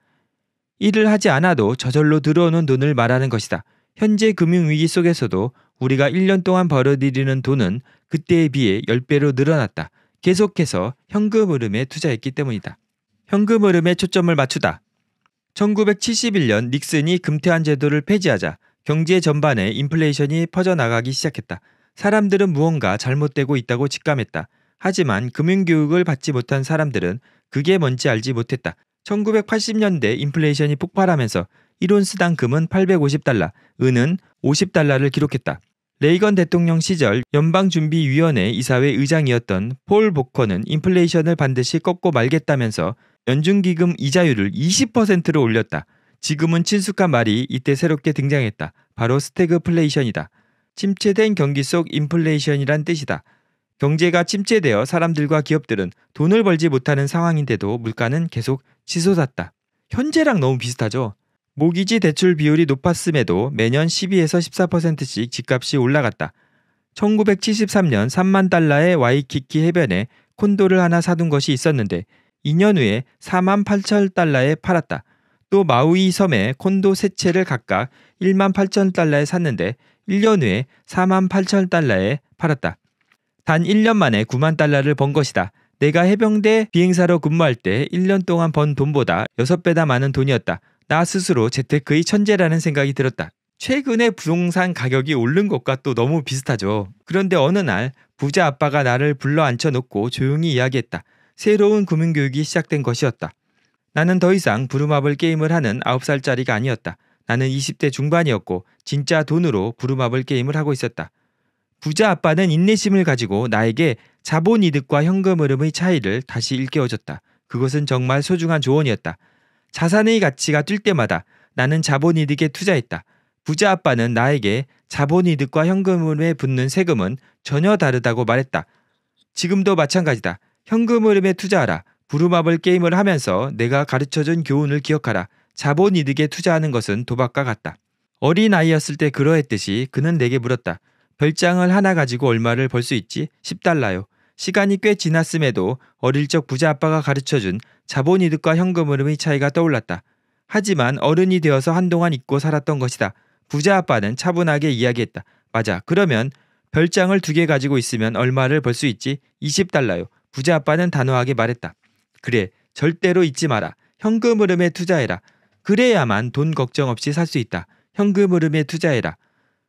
일을 하지 않아도 저절로 들어오는 돈을 말하는 것이다. 현재 금융위기 속에서도 우리가 1년 동안 벌어들이는 돈은 그때에 비해 10배로 늘어났다. 계속해서 현금 흐름에 투자했기 때문이다. 현금 흐름에 초점을 맞추다. 1971년 닉슨이 금태환 제도를 폐지하자 경제 전반에 인플레이션이 퍼져나가기 시작했다. 사람들은 무언가 잘못되고 있다고 직감했다. 하지만 금융교육을 받지 못한 사람들은 그게 뭔지 알지 못했다. 1980년대 인플레이션이 폭발하면서 1온스당 금은 850달러, 은은 50달러를 기록했다. 레이건 대통령 시절 연방준비위원회 이사회 의장이었던 폴 보커는 인플레이션을 반드시 꺾고 말겠다면서 연준기금 이자율을 20%로 올렸다. 지금은 친숙한 말이 이때 새롭게 등장했다. 바로 스태그플레이션이다. 침체된 경기 속 인플레이션이란 뜻이다. 경제가 침체되어 사람들과 기업들은 돈을 벌지 못하는 상황인데도 물가는 계속 치솟았다. 현재랑 너무 비슷하죠? 모기지 대출 비율이 높았음에도 매년 12에서 14%씩 집값이 올라갔다. 1973년 3만 달러의 와이키키 해변에 콘도를 하나 사둔 것이 있었는데 2년 후에 4만 8천 달러에 팔았다. 또 마우이 섬에 콘도 세 채를 각각 1만 8천 달러에 샀는데 1년 후에 4만 8천 달러에 팔았다. 단 1년 만에 9만 달러를 번 것이다. 내가 해병대 비행사로 근무할 때 1년 동안 번 돈보다 6배나 많은 돈이었다. 나 스스로 재테크의 천재라는 생각이 들었다. 최근에 부동산 가격이 오른 것과 또 너무 비슷하죠. 그런데 어느 날 부자 아빠가 나를 불러 앉혀놓고 조용히 이야기했다. 새로운 금융교육이 시작된 것이었다. 나는 더 이상 부루마블 게임을 하는 9살짜리가 아니었다. 나는 20대 중반이었고 진짜 돈으로 부루마블 게임을 하고 있었다. 부자 아빠는 인내심을 가지고 나에게 자본 이득과 현금 흐름의 차이를 다시 일깨워줬다. 그것은 정말 소중한 조언이었다. 자산의 가치가 뛸 때마다 나는 자본 이득에 투자했다. 부자 아빠는 나에게 자본 이득과 현금 흐름에 붙는 세금은 전혀 다르다고 말했다. 지금도 마찬가지다. 현금 흐름에 투자하라. 부루마블 게임을 하면서 내가 가르쳐준 교훈을 기억하라. 자본 이득에 투자하는 것은 도박과 같다. 어린 아이였을 때 그러했듯이 그는 내게 물었다. 별장을 하나 가지고 얼마를 벌 수 있지? 10달러요. 시간이 꽤 지났음에도 어릴 적 부자 아빠가 가르쳐준 자본 이득과 현금 흐름의 차이가 떠올랐다. 하지만 어른이 되어서 한동안 잊고 살았던 것이다. 부자 아빠는 차분하게 이야기했다. 맞아. 그러면 별장을 두 개 가지고 있으면 얼마를 벌 수 있지? 20달러요. 부자 아빠는 단호하게 말했다. 그래. 절대로 잊지 마라. 현금 흐름에 투자해라. 그래야만 돈 걱정 없이 살 수 있다. 현금 흐름에 투자해라.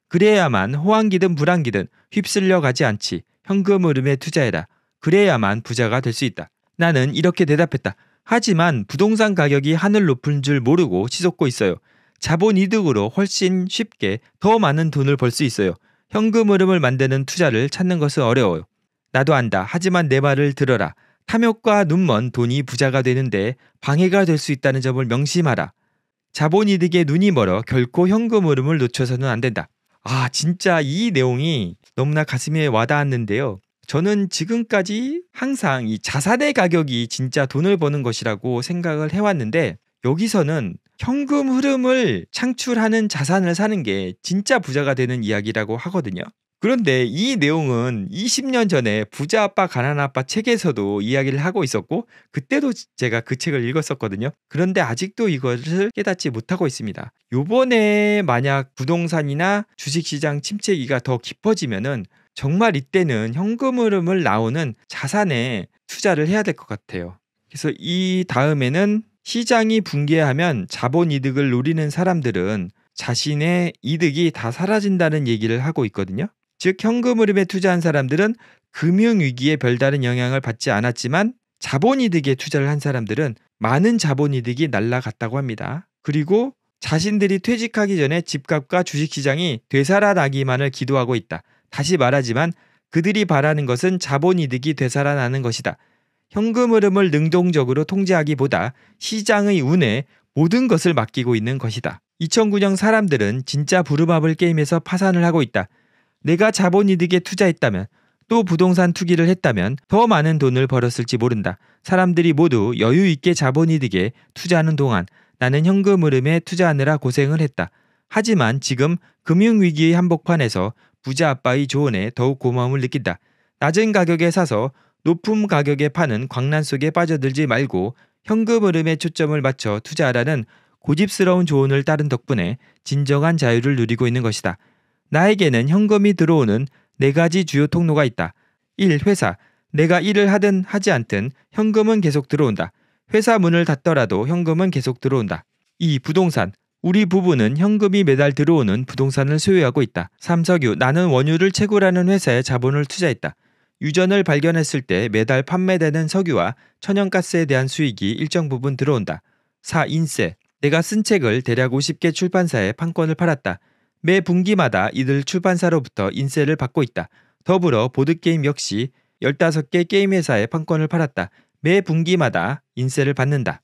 그래야만 호황기든 불황기든 휩쓸려 가지 않지. 현금 흐름에 투자해라. 그래야만 부자가 될 수 있다. 나는 이렇게 대답했다. 하지만 부동산 가격이 하늘 높은 줄 모르고 치솟고 있어요. 자본 이득으로 훨씬 쉽게 더 많은 돈을 벌 수 있어요. 현금 흐름을 만드는 투자를 찾는 것은 어려워요. 나도 안다. 하지만 내 말을 들어라. 탐욕과 눈먼 돈이 부자가 되는데 방해가 될 수 있다는 점을 명심하라. 자본 이득에 눈이 멀어 결코 현금 흐름을 놓쳐서는 안 된다. 아, 진짜 이 내용이 너무나 가슴에 와닿았는데요. 저는 지금까지 항상 이 자산의 가격이 진짜 돈을 버는 것이라고 생각을 해왔는데 여기서는 현금 흐름을 창출하는 자산을 사는 게 진짜 부자가 되는 이야기라고 하거든요. 그런데 이 내용은 20년 전에 부자 아빠 가난 아빠 책에서도 이야기를 하고 있었고 그때도 제가 그 책을 읽었었거든요. 그런데 아직도 이것을 깨닫지 못하고 있습니다. 요번에 만약 부동산이나 주식시장 침체기가 더 깊어지면은 정말 이때는 현금 흐름을 나오는 자산에 투자를 해야 될 것 같아요. 그래서 이 다음에는 시장이 붕괴하면 자본 이득을 노리는 사람들은 자신의 이득이 다 사라진다는 얘기를 하고 있거든요. 즉 현금흐름에 투자한 사람들은 금융위기에 별다른 영향을 받지 않았지만 자본이득에 투자를 한 사람들은 많은 자본이득이 날라갔다고 합니다. 그리고 자신들이 퇴직하기 전에 집값과 주식시장이 되살아나기만을 기도하고 있다. 다시 말하지만 그들이 바라는 것은 자본이득이 되살아나는 것이다. 현금 흐름을 능동적으로 통제하기보다 시장의 운에 모든 것을 맡기고 있는 것이다. 2009년 사람들은 진짜 부르마블 게임에서 파산을 하고 있다. 내가 자본이득에 투자했다면 또 부동산 투기를 했다면 더 많은 돈을 벌었을지 모른다. 사람들이 모두 여유 있게 자본이득에 투자하는 동안 나는 현금 흐름에 투자하느라 고생을 했다. 하지만 지금 금융위기의 한복판에서 부자 아빠의 조언에 더욱 고마움을 느낀다. 낮은 가격에 사서 높은 가격에 파는 광란 속에 빠져들지 말고 현금 흐름에 초점을 맞춰 투자하라는 고집스러운 조언을 따른 덕분에 진정한 자유를 누리고 있는 것이다. 나에게는 현금이 들어오는 네 가지 주요 통로가 있다. 1. 회사. 내가 일을 하든 하지 않든 현금은 계속 들어온다. 회사 문을 닫더라도 현금은 계속 들어온다. 2. 부동산. 우리 부부는 현금이 매달 들어오는 부동산을 소유하고 있다. 3. 석유. 나는 원유를 채굴하는 회사에 자본을 투자했다. 유전을 발견했을 때 매달 판매되는 석유와 천연가스에 대한 수익이 일정 부분 들어온다. 4. 인세. 내가 쓴 책을 대략 50개 출판사에 판권을 팔았다. 매 분기마다 이들 출판사로부터 인세를 받고 있다. 더불어 보드게임 역시 15개 게임 회사의 판권을 팔았다. 매 분기마다 인세를 받는다.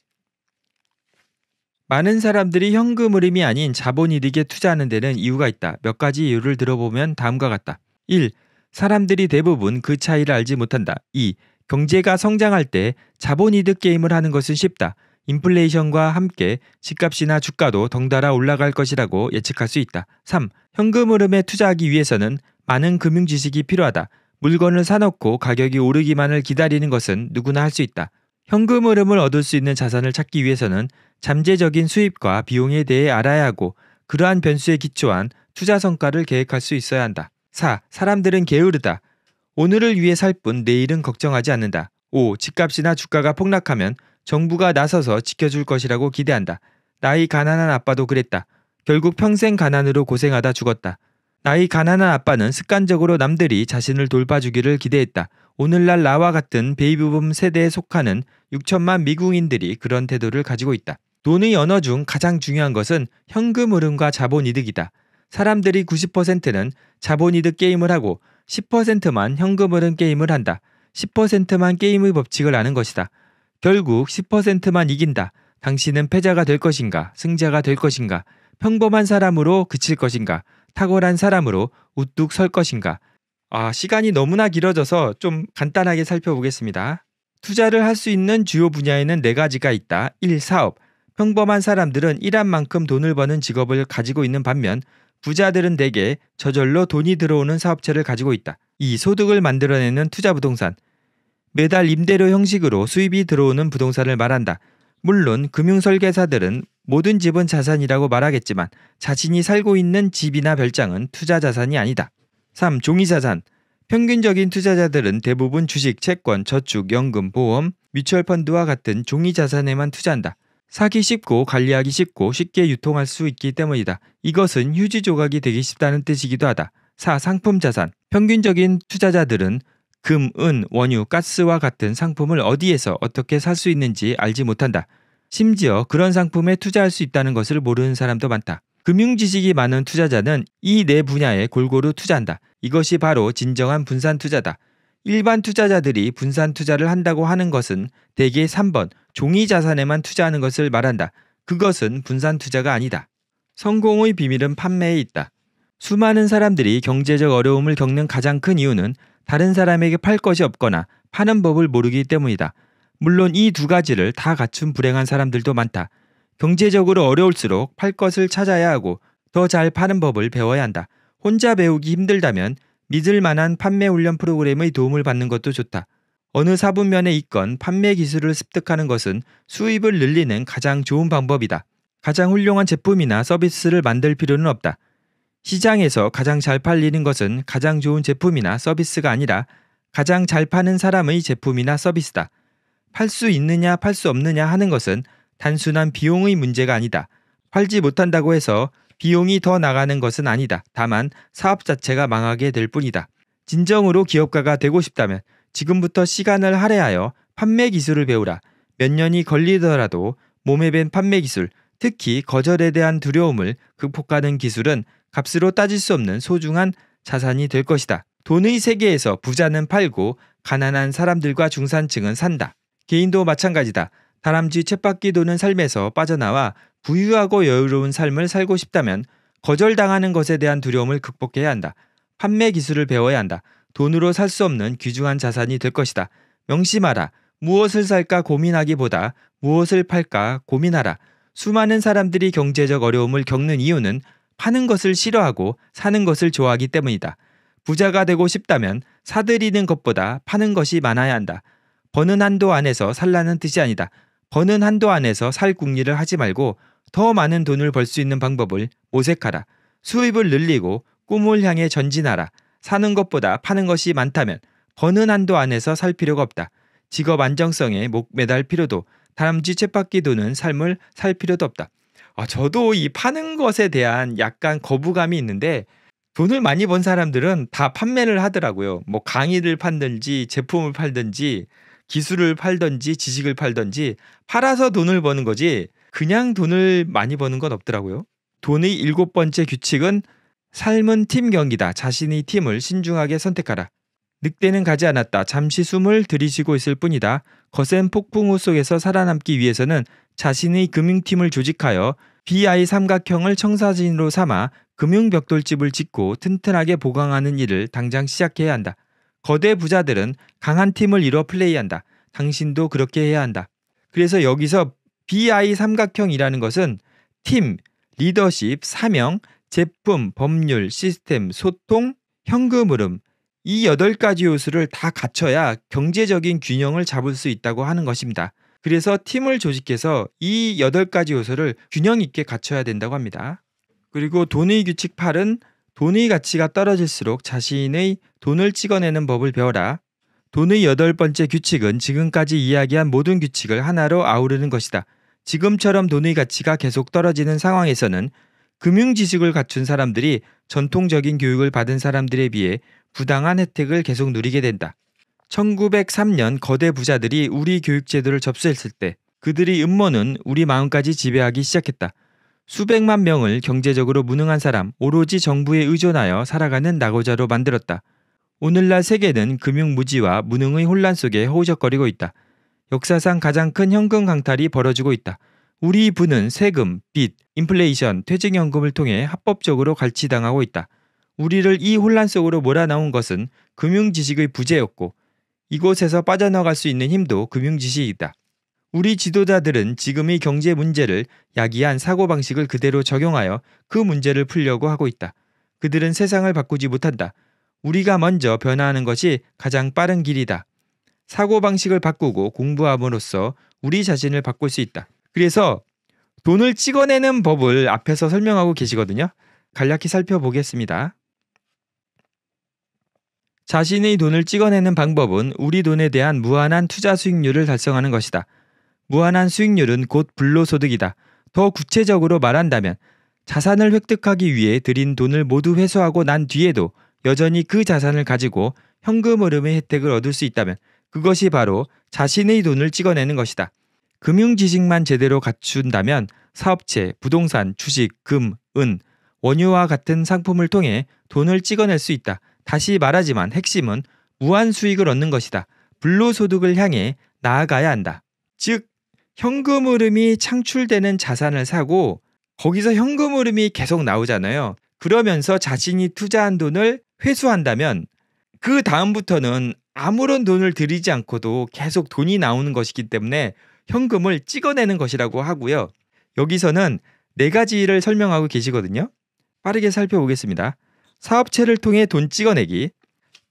많은 사람들이 현금 흐름이 아닌 자본 이득에 투자하는 데는 이유가 있다. 몇 가지 이유를 들어보면 다음과 같다. 1. 사람들이 대부분 그 차이를 알지 못한다. 2. 경제가 성장할 때 자본 이득 게임을 하는 것은 쉽다. 인플레이션과 함께 집값이나 주가도 덩달아 올라갈 것이라고 예측할 수 있다. 3. 현금 흐름에 투자하기 위해서는 많은 금융 지식이 필요하다. 물건을 사놓고 가격이 오르기만을 기다리는 것은 누구나 할 수 있다. 현금 흐름을 얻을 수 있는 자산을 찾기 위해서는 잠재적인 수입과 비용에 대해 알아야 하고 그러한 변수에 기초한 투자 성과를 계획할 수 있어야 한다. 4. 사람들은 게으르다. 오늘을 위해 살 뿐 내일은 걱정하지 않는다. 5. 집값이나 주가가 폭락하면 정부가 나서서 지켜줄 것이라고 기대한다. 나이 가난한 아빠도 그랬다. 결국 평생 가난으로 고생하다 죽었다. 나이 가난한 아빠는 습관적으로 남들이 자신을 돌봐주기를 기대했다. 오늘날 나와 같은 베이비붐 세대에 속하는 6천만 미국인들이 그런 태도를 가지고 있다. 돈의 언어 중 가장 중요한 것은 현금 흐름과 자본 이득이다. 사람들이 90%는 자본 이득 게임을 하고 10%만 현금 흐름 게임을 한다. 10%만 게임의 법칙을 아는 것이다. 결국 10%만 이긴다. 당신은 패자가 될 것인가, 승자가 될 것인가, 평범한 사람으로 그칠 것인가, 탁월한 사람으로 우뚝 설 것인가. 아, 시간이 너무나 길어져서 좀 간단하게 살펴보겠습니다. 투자를 할 수 있는 주요 분야에는 네 가지가 있다. 1. 사업. 평범한 사람들은 일한 만큼 돈을 버는 직업을 가지고 있는 반면 부자들은 대개 네 저절로 돈이 들어오는 사업체를 가지고 있다. 이 소득을 만들어내는 투자 부동산. 매달 임대료 형식으로 수입이 들어오는 부동산을 말한다. 물론 금융설계사들은 모든 집은 자산이라고 말하겠지만 자신이 살고 있는 집이나 별장은 투자 자산이 아니다. 3. 종이자산. 평균적인 투자자들은 대부분 주식, 채권, 저축, 연금, 보험, 미추얼 펀드와 같은 종이 자산에만 투자한다. 사기 쉽고 관리하기 쉽고 쉽게 유통할 수 있기 때문이다. 이것은 휴지 조각이 되기 쉽다는 뜻이기도 하다. 4. 상품 자산. 평균적인 투자자들은 금, 은, 원유, 가스와 같은 상품을 어디에서 어떻게 살 수 있는지 알지 못한다. 심지어 그런 상품에 투자할 수 있다는 것을 모르는 사람도 많다. 금융 지식이 많은 투자자는 이 네 분야에 골고루 투자한다. 이것이 바로 진정한 분산 투자다. 일반 투자자들이 분산 투자를 한다고 하는 것은 대개 3번 종이 자산에만 투자하는 것을 말한다. 그것은 분산 투자가 아니다. 성공의 비밀은 판매에 있다. 수많은 사람들이 경제적 어려움을 겪는 가장 큰 이유는 다른 사람에게 팔 것이 없거나 파는 법을 모르기 때문이다. 물론 이 두 가지를 다 갖춘 불행한 사람들도 많다. 경제적으로 어려울수록 팔 것을 찾아야 하고 더 잘 파는 법을 배워야 한다. 혼자 배우기 힘들다면 믿을 만한 판매 훈련 프로그램의 도움을 받는 것도 좋다. 어느 사분면에 있건 판매 기술을 습득하는 것은 수입을 늘리는 가장 좋은 방법이다. 가장 훌륭한 제품이나 서비스를 만들 필요는 없다. 시장에서 가장 잘 팔리는 것은 가장 좋은 제품이나 서비스가 아니라 가장 잘 파는 사람의 제품이나 서비스다. 팔 수 있느냐 팔 수 없느냐 하는 것은 단순한 비용의 문제가 아니다. 팔지 못한다고 해서 비용이 더 나가는 것은 아니다. 다만 사업 자체가 망하게 될 뿐이다. 진정으로 기업가가 되고 싶다면 지금부터 시간을 할애하여 판매 기술을 배우라. 몇 년이 걸리더라도 몸에 밴 판매 기술, 특히 거절에 대한 두려움을 극복하는 기술은 값으로 따질 수 없는 소중한 자산이 될 것이다. 돈의 세계에서 부자는 팔고 가난한 사람들과 중산층은 산다. 개인도 마찬가지다. 다람쥐 쳇바퀴 도는 삶에서 빠져나와 부유하고 여유로운 삶을 살고 싶다면 거절당하는 것에 대한 두려움을 극복해야 한다. 판매 기술을 배워야 한다. 돈으로 살 수 없는 귀중한 자산이 될 것이다. 명심하라. 무엇을 살까 고민하기보다 무엇을 팔까 고민하라. 수많은 사람들이 경제적 어려움을 겪는 이유는 파는 것을 싫어하고 사는 것을 좋아하기 때문이다. 부자가 되고 싶다면 사들이는 것보다 파는 것이 많아야 한다. 버는 한도 안에서 살라는 뜻이 아니다. 버는 한도 안에서 살 궁리를 하지 말고 더 많은 돈을 벌 수 있는 방법을 모색하라. 수입을 늘리고 꿈을 향해 전진하라. 사는 것보다 파는 것이 많다면 버는 한도 안에서 살 필요가 없다. 직업 안정성에 목 매달 필요도 다람쥐 쳇바퀴 도는 삶을 살 필요도 없다. 아, 저도 이 파는 것에 대한 약간 거부감이 있는데 돈을 많이 번 사람들은 다 판매를 하더라고요. 뭐 강의를 팔든지 제품을 팔든지 기술을 팔든지 지식을 팔든지 팔아서 돈을 버는 거지 그냥 돈을 많이 버는 건 없더라고요. 돈의 일곱 번째 규칙은 삶은 팀 경기다. 자신이 팀을 신중하게 선택하라. 늑대는 가지 않았다. 잠시 숨을 들이쉬고 있을 뿐이다. 거센 폭풍우 속에서 살아남기 위해서는 자신의 금융팀을 조직하여 BI 삼각형을 청사진으로 삼아 금융벽돌집을 짓고 튼튼하게 보강하는 일을 당장 시작해야 한다. 거대 부자들은 강한 팀을 이뤄 플레이한다. 당신도 그렇게 해야 한다. 그래서 여기서 BI 삼각형이라는 것은 팀, 리더십, 사명, 제품, 법률, 시스템, 소통, 현금 흐름 이8 가지 요소를 다 갖춰야 경제적인 균형을 잡을 수 있다고 하는 것입니다. 그래서 팀을 조직해서 이 8가지 요소를 균형 있게 갖춰야 된다고 합니다. 그리고 돈의 규칙 8은 돈의 가치가 떨어질수록 자신의 돈을 찍어내는 법을 배워라. 돈의 여덟 번째 규칙은 지금까지 이야기한 모든 규칙을 하나로 아우르는 것이다. 지금처럼 돈의 가치가 계속 떨어지는 상황에서는 금융 지식을 갖춘 사람들이 전통적인 교육을 받은 사람들에 비해 부당한 혜택을 계속 누리게 된다. 1903년 거대 부자들이 우리 교육제도를 접수했을 때 그들이 음모는 우리 마음까지 지배하기 시작했다. 수백만 명을 경제적으로 무능한 사람, 오로지 정부에 의존하여 살아가는 낙오자로 만들었다. 오늘날 세계는 금융 무지와 무능의 혼란 속에 허우적거리고 있다. 역사상 가장 큰 현금 강탈이 벌어지고 있다. 우리 부는 세금, 빚, 인플레이션, 퇴직연금을 통해 합법적으로 갈취당하고 있다. 우리를 이 혼란 속으로 몰아나온 것은 금융 지식의 부재였고 이곳에서 빠져나갈 수 있는 힘도 금융 지식이다. 우리 지도자들은 지금의 경제 문제를 야기한 사고방식을 그대로 적용하여 그 문제를 풀려고 하고 있다. 그들은 세상을 바꾸지 못한다. 우리가 먼저 변화하는 것이 가장 빠른 길이다. 사고방식을 바꾸고 공부함으로써 우리 자신을 바꿀 수 있다. 그래서 돈을 찍어내는 법을 앞에서 설명하고 계시거든요. 간략히 살펴보겠습니다. 자신의 돈을 찍어내는 방법은 우리 돈에 대한 무한한 투자 수익률을 달성하는 것이다. 무한한 수익률은 곧 불로소득이다. 더 구체적으로 말한다면 자산을 획득하기 위해 들인 돈을 모두 회수하고 난 뒤에도 여전히 그 자산을 가지고 현금 흐름의 혜택을 얻을 수 있다면 그것이 바로 자신의 돈을 찍어내는 것이다. 금융 지식만 제대로 갖춘다면 사업체, 부동산, 주식, 금, 은, 원유와 같은 상품을 통해 돈을 찍어낼 수 있다. 다시 말하지만 핵심은 무한 수익을 얻는 것이다. 불로소득을 향해 나아가야 한다. 즉, 현금 흐름이 창출되는 자산을 사고 거기서 현금 흐름이 계속 나오잖아요. 그러면서 자신이 투자한 돈을 회수한다면 그 다음부터는 아무런 돈을 들이지 않고도 계속 돈이 나오는 것이기 때문에 현금을 찍어내는 것이라고 하고요. 여기서는 네 가지를 설명하고 계시거든요. 빠르게 살펴보겠습니다. 사업체를 통해 돈 찍어내기.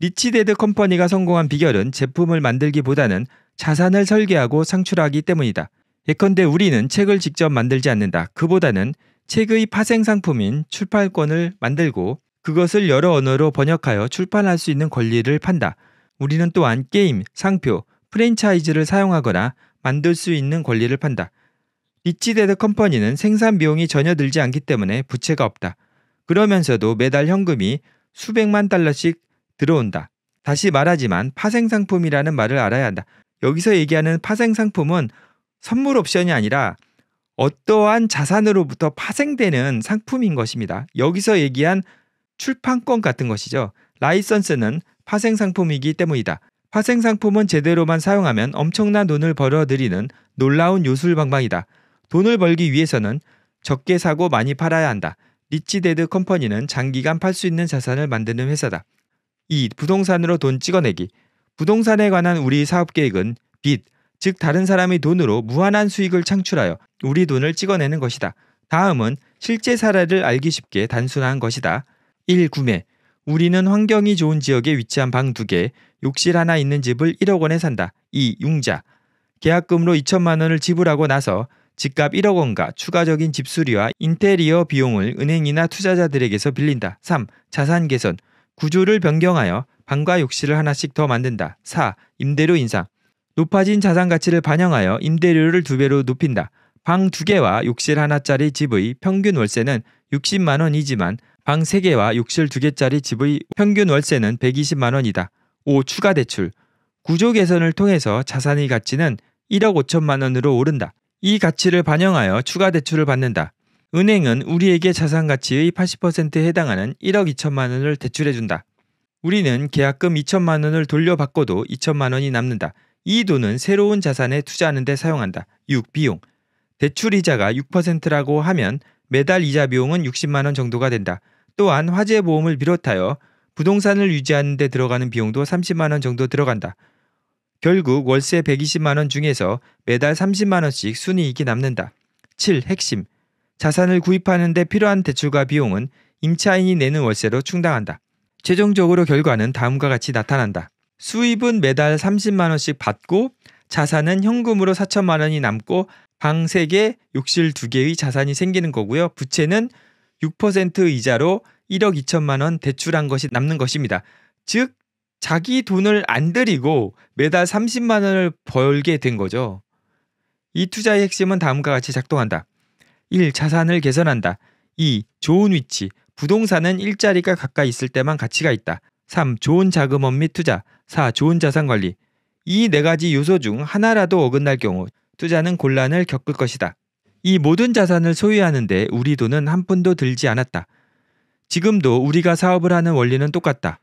리치데드 컴퍼니가 성공한 비결은 제품을 만들기보다는 자산을 설계하고 상출하기 때문이다. 예컨대 우리는 책을 직접 만들지 않는다. 그보다는 책의 파생 상품인 출판권을 만들고 그것을 여러 언어로 번역하여 출판할 수 있는 권리를 판다. 우리는 또한 게임, 상표, 프랜차이즈를 사용하거나 만들 수 있는 권리를 판다. 리치데드 컴퍼니는 생산 비용이 전혀 들지 않기 때문에 부채가 없다. 그러면서도 매달 현금이 수백만 달러씩 들어온다. 다시 말하지만 파생상품이라는 말을 알아야 한다. 여기서 얘기하는 파생상품은 선물 옵션이 아니라 어떠한 자산으로부터 파생되는 상품인 것입니다. 여기서 얘기한 출판권 같은 것이죠. 라이선스는 파생상품이기 때문이다. 파생상품은 제대로만 사용하면 엄청난 돈을 벌어들이는 놀라운 요술 방방이다. 돈을 벌기 위해서는 적게 사고 많이 팔아야 한다. 리치데드 컴퍼니는 장기간 팔 수 있는 자산을 만드는 회사다. 2. 부동산으로 돈 찍어내기. 부동산에 관한 우리 사업 계획은 빚, 즉 다른 사람이 돈으로 무한한 수익을 창출하여 우리 돈을 찍어내는 것이다. 다음은 실제 사례를 알기 쉽게 단순한 것이다. 1. 구매. 우리는 환경이 좋은 지역에 위치한 방 2개, 욕실 하나 있는 집을 1억 원에 산다. 2. 융자. 계약금으로 2천만 원을 지불하고 나서 집값 1억 원과 추가적인 집수리와 인테리어 비용을 은행이나 투자자들에게서 빌린다. 3. 자산 개선. 구조를 변경하여 방과 욕실을 하나씩 더 만든다. 4. 임대료 인상. 높아진 자산 가치를 반영하여 임대료를 두 배로 높인다. 방 두 개와 욕실 하나짜리 집의 평균 월세는 60만 원이지만 방 3개와 욕실 2개짜리 집의 평균 월세는 120만 원이다. 5. 추가 대출. 구조 개선을 통해서 자산의 가치는 1억 5천만 원으로 오른다. 이 가치를 반영하여 추가 대출을 받는다. 은행은 우리에게 자산 가치의 80%에 해당하는 1억 2천만 원을 대출해 준다. 우리는 계약금 2천만 원을 돌려받고도 2천만 원이 남는다. 이 돈은 새로운 자산에 투자하는 데 사용한다. 6. 비용. 대출 이자가 6%라고 하면 매달 이자 비용은 60만 원 정도가 된다. 또한 화재 보험을 비롯하여 부동산을 유지하는 데 들어가는 비용도 30만 원 정도 들어간다. 결국 월세 120만 원 중에서 매달 30만 원씩 순이익이 남는다. 7. 핵심. 자산을 구입하는 데 필요한 대출과 비용은 임차인이 내는 월세로 충당한다. 최종적으로 결과는 다음과 같이 나타난다. 수입은 매달 30만 원씩 받고 자산은 현금으로 4천만 원이 남고 방 3개, 욕실 2개의 자산이 생기는 거고요. 부채는 6% 이자로 1억 2천만 원 대출한 것이 남는 것입니다. 즉 자기 돈을 안 들이고 매달 30만 원을 벌게 된 거죠. 이 투자의 핵심은 다음과 같이 작동한다. 1. 자산을 개선한다. 2. 좋은 위치. 부동산은 일자리가 가까이 있을 때만 가치가 있다. 3. 좋은 자금원 및 투자. 4. 좋은 자산 관리. 이 네 가지 요소 중 하나라도 어긋날 경우 투자는 곤란을 겪을 것이다. 이 모든 자산을 소유하는데 우리 돈은 한 푼도 들지 않았다. 지금도 우리가 사업을 하는 원리는 똑같다.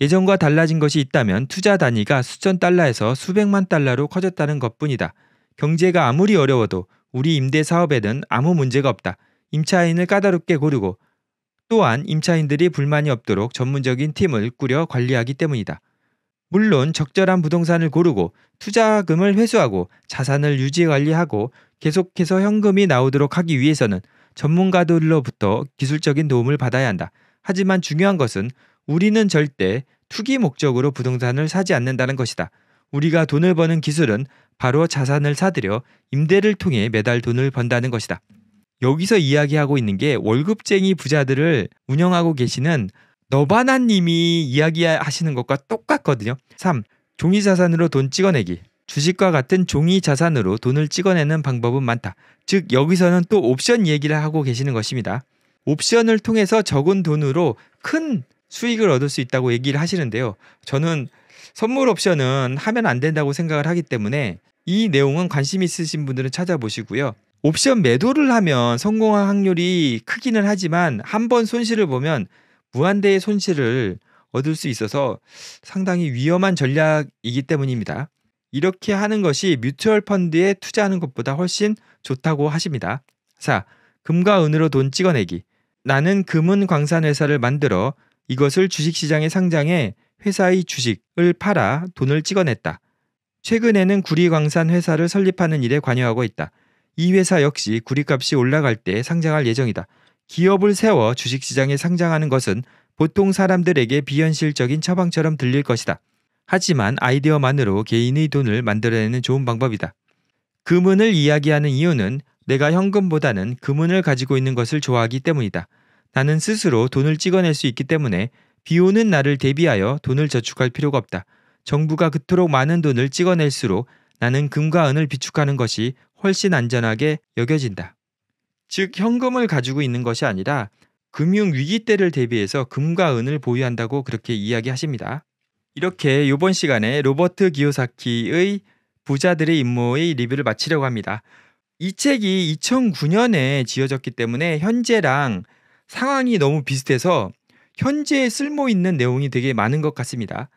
예전과 달라진 것이 있다면 투자 단위가 수천 달러에서 수백만 달러로 커졌다는 것뿐이다. 경제가 아무리 어려워도 우리 임대 사업에는 아무 문제가 없다. 임차인을 까다롭게 고르고 또한 임차인들이 불만이 없도록 전문적인 팀을 꾸려 관리하기 때문이다. 물론 적절한 부동산을 고르고 투자금을 회수하고 자산을 유지 관리하고 계속해서 현금이 나오도록 하기 위해서는 전문가들로부터 기술적인 도움을 받아야 한다. 하지만 중요한 것은 우리는 절대 투기 목적으로 부동산을 사지 않는다는 것이다. 우리가 돈을 버는 기술은 바로 자산을 사들여 임대를 통해 매달 돈을 번다는 것이다. 여기서 이야기하고 있는 게 월급쟁이 부자들을 운영하고 계시는 너바나님이 이야기하시는 것과 똑같거든요. 3. 종이 자산으로 돈 찍어내기. 주식과 같은 종이 자산으로 돈을 찍어내는 방법은 많다. 즉, 여기서는 또 옵션 얘기를 하고 계시는 것입니다. 옵션을 통해서 적은 돈으로 큰 수익을 얻을 수 있다고 얘기를 하시는데요. 저는 선물 옵션은 하면 안 된다고 생각을 하기 때문에 이 내용은 관심 있으신 분들은 찾아보시고요. 옵션 매도를 하면 성공할 확률이 크기는 하지만 한 번 손실을 보면 무한대의 손실을 얻을 수 있어서 상당히 위험한 전략이기 때문입니다. 이렇게 하는 것이 뮤추얼 펀드에 투자하는 것보다 훨씬 좋다고 하십니다. 4. 금과 은으로 돈 찍어내기. 나는 금은 광산회사를 만들어 이것을 주식시장에 상장해 회사의 주식을 팔아 돈을 찍어냈다. 최근에는 구리광산 회사를 설립하는 일에 관여하고 있다. 이 회사 역시 구리값이 올라갈 때 상장할 예정이다. 기업을 세워 주식시장에 상장하는 것은 보통 사람들에게 비현실적인 처방처럼 들릴 것이다. 하지만 아이디어만으로 개인의 돈을 만들어내는 좋은 방법이다. 금은을 이야기하는 이유는 내가 현금보다는 금은을 가지고 있는 것을 좋아하기 때문이다. 나는 스스로 돈을 찍어낼 수 있기 때문에 비 오는 날을 대비하여 돈을 저축할 필요가 없다. 정부가 그토록 많은 돈을 찍어낼수록 나는 금과 은을 비축하는 것이 훨씬 안전하게 여겨진다. 즉, 현금을 가지고 있는 것이 아니라 금융 위기 때를 대비해서 금과 은을 보유한다고 그렇게 이야기하십니다. 이렇게 이번 시간에 로버트 기요사키의 부자들의 임무의 리뷰를 마치려고 합니다. 이 책이 2009년에 지어졌기 때문에 현재랑 상황이 너무 비슷해서 현재에 쓸모 있는 내용이 되게 많은 것 같습니다.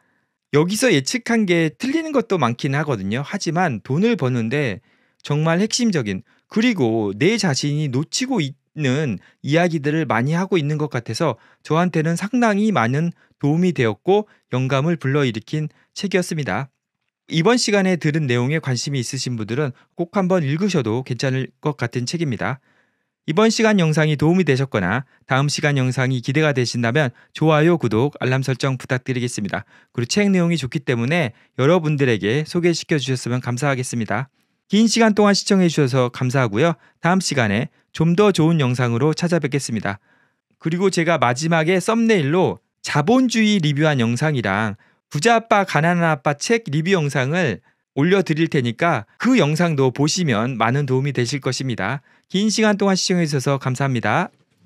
여기서 예측한 게 틀리는 것도 많긴 하거든요. 하지만 돈을 버는데 정말 핵심적인 그리고 내 자신이 놓치고 있는 이야기들을 많이 하고 있는 것 같아서 저한테는 상당히 많은 도움이 되었고 영감을 불러일으킨 책이었습니다. 이번 시간에 들은 내용에 관심이 있으신 분들은 꼭 한번 읽으셔도 괜찮을 것 같은 책입니다. 이번 시간 영상이 도움이 되셨거나 다음 시간 영상이 기대가 되신다면 좋아요, 구독, 알람 설정 부탁드리겠습니다. 그리고 책 내용이 좋기 때문에 여러분들에게 소개시켜 주셨으면 감사하겠습니다. 긴 시간 동안 시청해 주셔서 감사하고요. 다음 시간에 좀 더 좋은 영상으로 찾아뵙겠습니다. 그리고 제가 마지막에 썸네일로 자본주의 리뷰한 영상이랑 부자 아빠 가난한 아빠 책 리뷰 영상을 올려드릴 테니까 그 영상도 보시면 많은 도움이 되실 것입니다. 긴 시간 동안 시청해 주셔서 감사합니다.